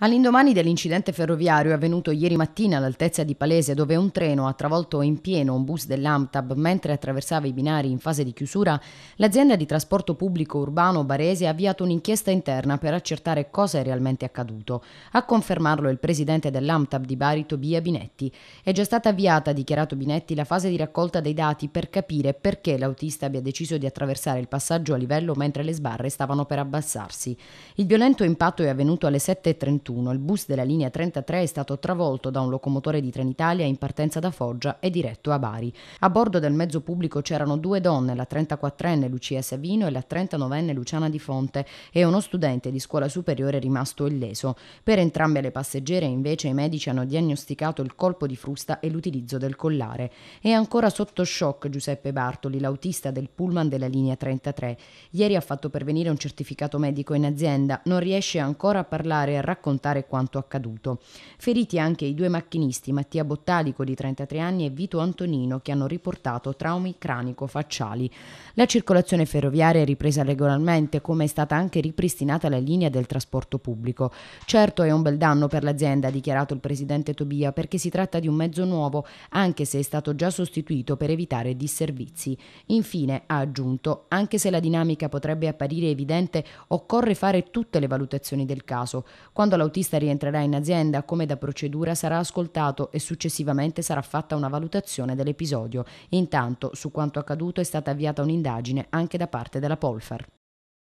All'indomani dell'incidente ferroviario avvenuto ieri mattina all'altezza di Palese, dove un treno ha travolto in pieno un bus dell'AMTAB mentre attraversava i binari in fase di chiusura, l'azienda di trasporto pubblico urbano barese ha avviato un'inchiesta interna per accertare cosa è realmente accaduto. A confermarlo il presidente dell'AMTAB di Bari, Tobia Binetti. È già stata avviata, ha dichiarato Binetti, la fase di raccolta dei dati per capire perché l'autista abbia deciso di attraversare il passaggio a livello mentre le sbarre stavano per abbassarsi. Il violento impatto è avvenuto alle 7.31 2021 il bus della linea 33 è stato travolto da un locomotore di Trenitalia in partenza da Foggia e diretto a Bari. A bordo del mezzo pubblico c'erano due donne, la 34enne Lucia Savino e la 39enne Luciana Di Fonte e uno studente di scuola superiore rimasto illeso. Per entrambe le passeggere invece i medici hanno diagnosticato il colpo di frusta e l'utilizzo del collare. È ancora sotto shock Giuseppe Bartoli, l'autista del pullman della linea 33. Ieri ha fatto pervenire un certificato medico in azienda, non riesce ancora a parlare e a raccontare raccontare quanto accaduto. Feriti anche i due macchinisti Mattia Bottalico di 33 anni e Vito Antonino che hanno riportato traumi cranico-facciali. La circolazione ferroviaria è ripresa regolarmente come è stata anche ripristinata la linea del trasporto pubblico. Certo è un bel danno per l'azienda, ha dichiarato il presidente Tobia, perché si tratta di un mezzo nuovo anche se è stato già sostituito per evitare disservizi. Infine ha aggiunto, anche se la dinamica potrebbe apparire evidente, occorre fare tutte le valutazioni del caso. Quando l'autorità l'autista rientrerà in azienda, come da procedura sarà ascoltato e successivamente sarà fatta una valutazione dell'episodio. Intanto, su quanto accaduto è stata avviata un'indagine anche da parte della Polfar.